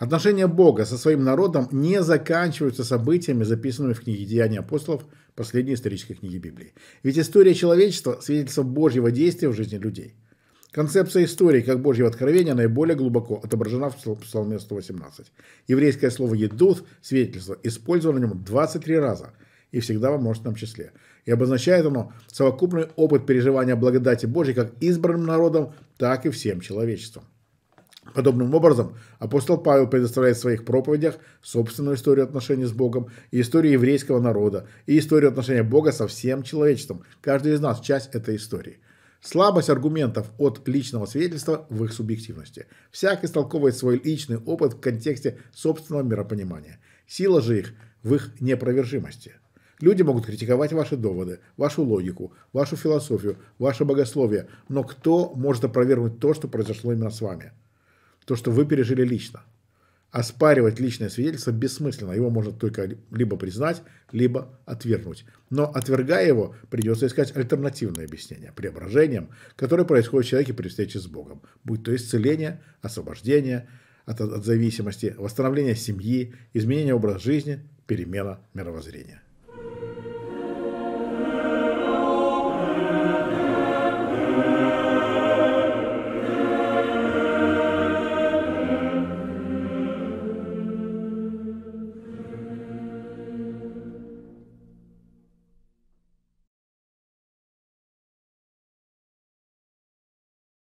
Отношения Бога со своим народом не заканчиваются событиями, записанными в книге «Деяния апостолов», последней исторической книге Библии. Ведь история человечества – свидетельство Божьего действия в жизни людей. Концепция истории как Божьего откровения наиболее глубоко отображена в Псалме 118. Еврейское слово «едут» – свидетельство, использовано в нем 23 раза и всегда во множественном числе. И обозначает оно совокупный опыт переживания благодати Божьей как избранным народом, так и всем человечеством. Подобным образом апостол Павел предоставляет в своих проповедях собственную историю отношений с Богом и историю еврейского народа, и историю отношения Бога со всем человечеством. Каждый из нас – часть этой истории. Слабость аргументов от личного свидетельства в их субъективности. Всяк истолковывает свой личный опыт в контексте собственного миропонимания. Сила же их в их непровержимости. Люди могут критиковать ваши доводы, вашу логику, вашу философию, ваше богословие, но кто может опровергнуть то, что произошло именно с вами – то, что вы пережили лично. Оспаривать личное свидетельство бессмысленно. Его можно только либо признать, либо отвергнуть. Но отвергая его, придется искать альтернативное объяснение преображением, которое происходит в человеке при встрече с Богом. Будь то исцеление, освобождение от, от зависимости, восстановление семьи, изменение образа жизни, перемена мировоззрения.